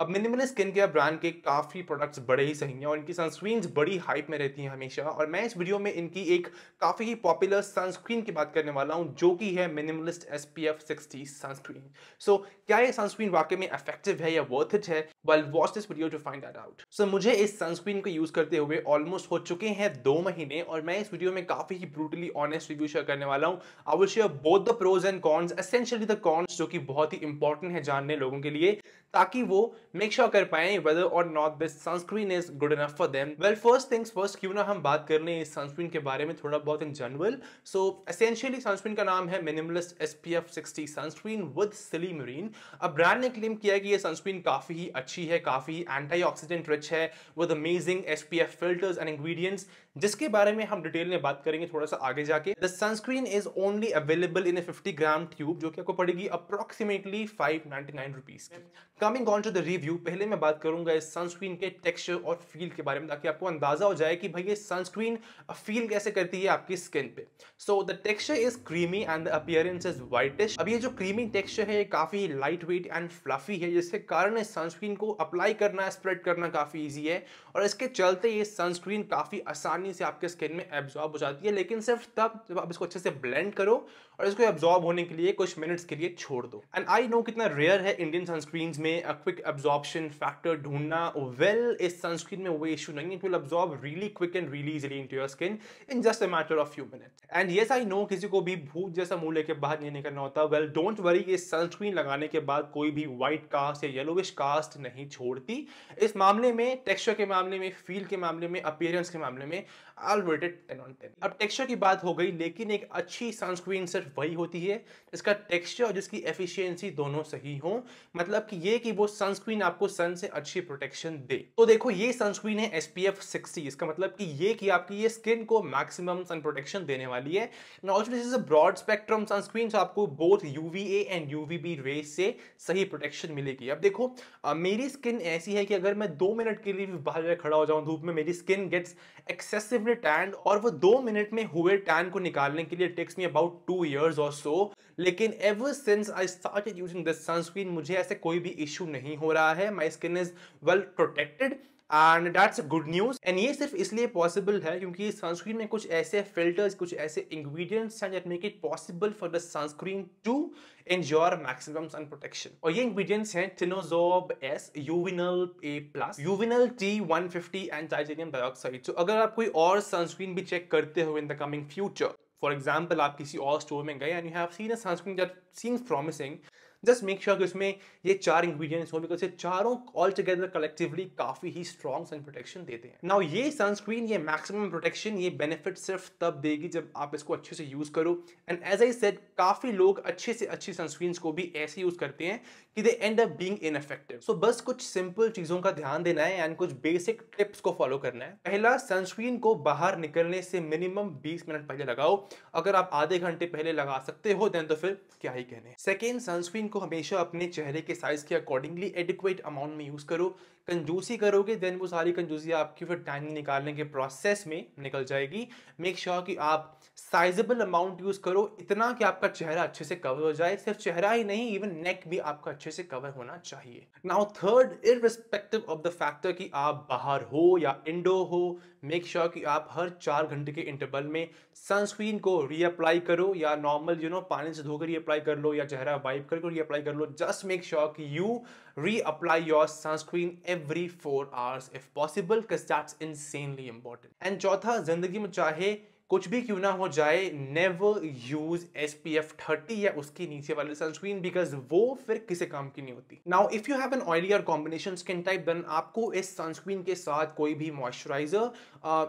अब minimalist skin care brand के काफ़ी प्रोडक्ट्स बड़े ही सही हैं और इनकी सनस्क्रीन बड़ी हाइप में रहती हैं हमेशा और मैं इस वीडियो में इनकी एक काफ़ी ही पॉपुलर सनस्क्रीन की बात करने वाला हूँ जो कि है Minimalist S P F sixty sunscreen so क्या ये सनस्क्रीन वाकई में इफेक्टिव है या वर्थ इट है well watch this video to find that out so मुझे इस सनस्क्रीन को यूज़ करते हुए ऑलमोस्ट हो चुके हैं दो महीने और मैं इस वीडियो में काफ़ी ही ब्रूटली ऑनेस्ट रिव्यू शेयर करने वाला हूँ I will share both the pros and cons essentially the cons जो कि बहुत ही इंपॉर्टेंट है जानने लोगों के लिए ताकि वो मेक श्योर कर पाए वेदर और not best sunscreen is good enough for them well first things first क्यों ना हम बात कर रहे इस सनस्क्रीन के बारे में थोड़ा बहुत in general so essentially sunscreen का नाम है Minimalist S P F sixty sunscreen with silymarin अब ब्रांड ने क्लेम किया कि यह सनस्क्रीन काफी ही अच्छी है काफी ही एंटी ऑक्सीडेंट रिच है with amazing S P F filters and ingredients जिसके बारे में हम डिटेल में बात करेंगे थोड़ा सा आगे जाके the sunscreen is only available in a fifty gram tube जो कि आपको पड़ेगी approximately five ninety nine rupees coming on to the review review पहले मैं बात करूंगा इस सनस्क्रीन के टेक्सचर और फील के बारे में ताकि आपको अंदाजा हो जाए कि भाई ये सनस्क्रीन फील कैसे करती है आपकी स्किन पे so the texture is creamy and the appearance is whitish अब ये जो क्रीमी टेक्सचर है ये काफी लाइट वेट एंड फ्लफी है जिसके कारण इस सनस्क्रीन को अप्लाई करना स्प्रेड करना काफी ईजी है और इसके चलते ये सनस्क्रीन काफी आसानी से आपके स्किन में एब्जॉर्ब हो जाती है लेकिन सिर्फ तब जब आप इसको अच्छे से ब्लेंड करो और इसको एब्जॉर्ब होने के लिए कुछ मिनट्स के लिए छोड़ दो एंड आई नो कितना रेयर है इंडियन सनस्क्रीन में क्विक एब्जॉर्बशन फैक्टर ढूंढना वेल इस सनस्क्रीन में वो इशू नहीं है absorb really quick and really into your skin in just a matter of few minute and yes I know किसी को भी भूत जैसा मुंह लेके बाहर नहीं निकलना होता वेल डोंट वरी ये सनस्क्रीन लगाने के बाद कोई भी व्हाइट कास्ट या येलोविश कास्ट नहीं छोड़ती इस मामले में टेक्सचर के मामले में फील के मामले में अपियरेंस के मामले में all rated ten on ten अब टेक्सचर की बात हो गई लेकिन एक अच्छी सनस्क्रीन सिर्फ सिर्फ वही होती है इसका टेक्सचर और जिसकी एफिशिएंसी दोनों सही हो मतलब कि ये कि वो सनस्क्रीन आपको सन से अच्छी प्रोटेक्शन दे तो देखो ये सनस्क्रीन है एसपीएफ पी सिक्सटी इसका मतलब कि ये कि आपकी ये स्किन को मैक्सिमम सन प्रोटेक्शन देने वाली है also this is a broad spectrum sunscreen आपको both U and U V से सही प्रोटेक्शन मिलेगी अब देखो आ, मेरी स्किन ऐसी है कि अगर मैं दो मिनट के लिए भी बाहर खड़ा हो जाऊँ धूप में मेरी स्किन गेट्स एक्सेसिवली टैंड और वो दो मिनट में हुए टैन को निकालने के लिए takes me about two year years और सो लेकिन ever since I started using this sunscreen मुझे ऐसे कोई भी इशू नहीं हो रहा है my skin is well protected and that's good news एंड ये सिर्फ इसलिए पॉसिबल है क्योंकि सनस्क्रीन में कुछ ऐसे फिल्टर्स कुछ ऐसे इंग्रेडिएंट्स हैं that make it possible for the sunscreen to ensure maximum sun protection और ये इंग्रेडिएंट्स हैं Tinosorb S Uvinul A plus Uvinul T 150 and titanium dioxide so अगर आप कोई और सनस्क्रीन भी चेक करते हो in the coming future for example आप किसी और स्टोर में गए and you have seen a sunscreen that seems promising just make sure कि उसमें ये चार इंग्रीडियंट्स हो बिकॉज ये चारों ऑल टुगेदर कलेक्टिवली काफी ही स्ट्रॉन्ग सन प्रोटेक्शन देते हैं नाउ ये सनस्क्रीन ये मैक्सिमम प्रोटेक्शन ये बेनिफिट सिर्फ तब देगी जब आप इसको अच्छे से यूज करो एंड एज आई सेड काफी लोग अच्छे से अच्छी सनस्क्रीन को भी ऐसे यूज करते हैं कि they end up ineffective so बस कुछ सिंपल चीजों का ध्यान देना है एंड कुछ बेसिक टिप्स को फॉलो करना है पहला सनस्क्रीन को बाहर निकलने से मिनिमम 20 मिनट पहले लगाओ अगर आप आधे घंटे पहले लगा सकते हो देन तो फिर क्या ही कहने सेकेंड सनस्क्रीन को हमेशा अपने चेहरे के साइज़ के अकॉर्डिंगली एडिक्वेट अमाउंट में यूज़ करो कंजूसी करोगे देन वो सारी कंजूसी आपकी फिर टाइम निकालने के प्रोसेस में निकल जाएगी मेक श्योर sure कि आप साइजेबल अमाउंट यूज़ करो इतना कि आपका चेहरा अच्छे से कवर हो जाए सिर्फ चेहरा ही नहीं इवन नेक भी आपका अच्छे से कवर होना चाहिए now third irrespective of the factor कि आप बाहर हो या इंडो हो मेक श्योर sure कि आप हर चार घंटे के इंटरवल में सनस्क्रीन को रीअप्लाई करो या नॉर्मल यू नो पानी से धोकर रीअप्लाई कर लो या चेहरा वाइप करके भी अप्लाई कर लो जस्ट मेक श्योर कि you reapply your sunscreen every four hours if possible that's insanely important and चौथा जिंदगी में चाहे कुछ भी क्यों ना हो जाए never use S P F thirty या उसके नीचे वाले सनस्क्रीन बिकॉज वो फिर किसी काम की नहीं होती now if you have an oily और कॉम्बिनेशन स्किन टाइप देन आपको इस सनस्क्रीन के साथ कोई भी मॉइस्चराइजर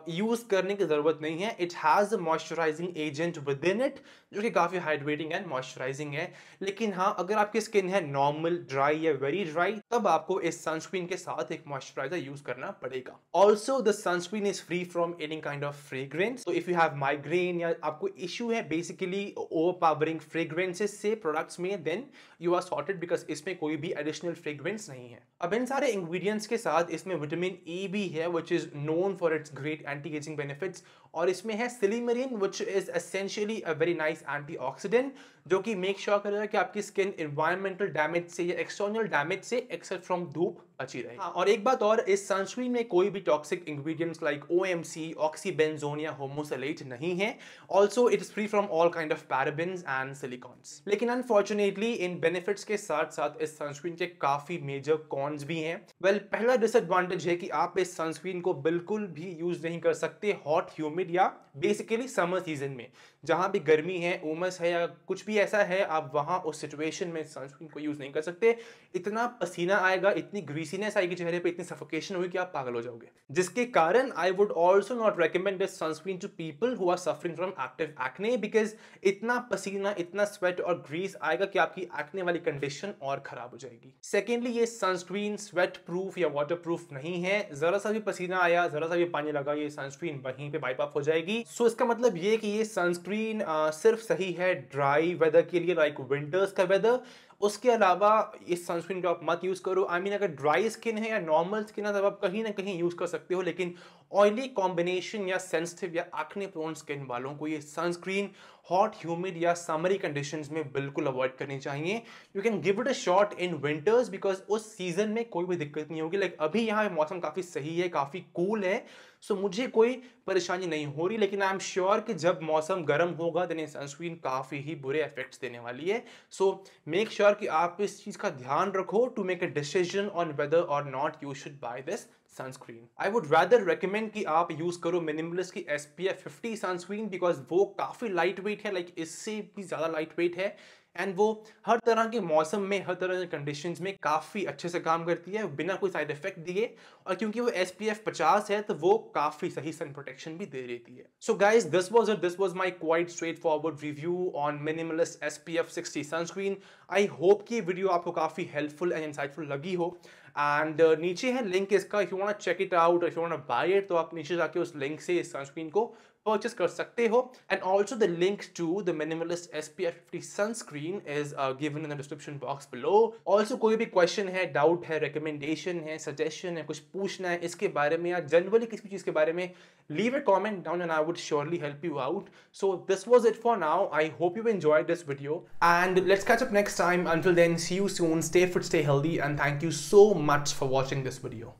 यूज़ करने की ज़रूरत नहीं है it has moisturising agent within it जो कि काफ़ी हाइड्रेटिंग एंड मॉइस्चराइजिंग है लेकिन हाँ अगर आपकी स्किन है नॉर्मल ड्राई या वेरी ड्राई तब आपको इस सनस्क्रीन के साथ एक मॉइस्चराइजर यूज़ करना पड़ेगा also the sunscreen is free from any kind of fragrance तो इफ़ यू हैव माइग्रेन या आपको इश्यू है बेसिकली ओवर पावरिंग फ्रेग्रेंसेस से प्रोडक्ट्स में then you are sorted because इसमें कोई भी एडिशनल फ्रेग्रेंस नहीं है अब इन सारे इंग्रेडिएंट्स के साथ इसमें विटामिन ई e भी है which is known for its great anti ageing benefits और इसमें है silymarin which is essentially a very nice antioxidant जो कि मेक श्योर करेगा कि आपकी स्किन इन्वायरमेंटल डैमेज से या एक्सटर्नल डैमेज से एक्सेप्ट फ्रॉम धूप अच्छी रहे हाँ, और एक बात और इस सनस्क्रीन में कोई भी toxic ingredients like O M C oxybenzone या होमोसलेट नहीं है also it is free from all kind of paraben and silicones लेकिन अनफॉर्चुनेटली इन बेनिफिट्स के साथ साथ इस सनस्क्रीन के काफ़ी मेजर कॉन कॉन्स भी हैं वेल well, पहला डिसएडवांटेज है कि आप इस सनस्क्रीन को बिल्कुल भी यूज़ नहीं कर सकते हॉट ह्यूमिड या बेसिकली समर सीजन में जहां भी गर्मी है उमस है या कुछ भी ऐसा है आप वहां उस सिचुएशन में सनस्क्रीन को यूज़ नहीं कर सकते इतना पसीना आएगा इतनी ग्रीसीनेस आएगी चेहरे पर इतनी सफोकेशन होगी कि आप पागल हो जाओगे जिसके कारण I would also not recommend this sunscreen to people who are suffering from active acne because इतना पसीना इतना स्वेट और ग्रीस आएगा कि आपकी एक्ने वाली कंडीशन और खराब हो जाएगी सेकेंडली ये सनस्क्रीन सनस्क्रीन स्वेट प्रूफ या वाटर प्रूफ नहीं है जरा सा भी पसीना आया जरा सा भी पानी लगा ये सनस्क्रीन वहीं पे वाइप ऑफ हो जाएगी सो so, इसका मतलब ये कि ये सनस्क्रीन सिर्फ सही है ड्राई वेदर के लिए लाइक विंटर्स का वेदर उसके अलावा इस सनस्क्रीन को आप मत यूज़ करो आई I मीन mean, अगर ड्राई स्किन है या नॉर्मल स्किन है तब आप कहीं ना कहीं यूज़ कर सकते हो लेकिन ऑयली कॉम्बिनेशन या सेंसिटिव या आखने प्रोन स्किन वालों को ये सनस्क्रीन हॉट ह्यूमिड या समरी कंडीशन में बिल्कुल अवॉइड करनी चाहिए you can give it a shot in winters because उस सीजन में कोई भी दिक्कत नहीं होगी लाइक like, अभी यहाँ मौसम काफ़ी सही है काफ़ी कूल है सो so, मुझे कोई परेशानी नहीं हो रही लेकिन आई एम श्योर कि जब मौसम गर्म होगा देन ये सनस्क्रीन काफ़ी ही बुरे इफेक्ट्स देने वाली है सो मेक श्योर श्योर कि आप इस चीज का ध्यान रखो to make a decision on whether और not you should buy this sunscreen I would rather recommend कि आप यूज करो मिनिमलिस की S P F fifty sunscreen because वो काफी लाइट वेट है लाइक like इससे भी ज्यादा लाइट वेट है एंड वो हर तरह के मौसम में हर तरह के कंडीशन में काफ़ी अच्छे से काम करती है बिना कोई साइड इफेक्ट दिए और क्योंकि वो एस पी एफ पचास है तो वो काफ़ी सही सन प्रोटेक्शन भी दे रही है so guys this was this was my quite straightforward review on Minimalist S P F sixty sunscreen I hope कि वीडियो आपको काफ़ी हेल्पफुल एंड इंसाइटफुल लगी हो एंड uh, नीचे है लिंक इसका you want check it out you want buy it तो आप नीचे जाके उस लिंक से इस सनस्क्रीन को परचेस कर सकते हो and also the link to the Minimalist S P F fifty sunscreen is given in the description box below also कोई भी क्वेश्चन है डाउट है रिकमेंडेशन है सजेशन है कुछ पूछना है इसके बारे में या जनरली किसी चीज के बारे में leave a comment down and I would surely help you out so this was it for now I hope you enjoy this video and let's catch up next time until then see you soon stay fit stay healthy and thank you so much much for watching this video.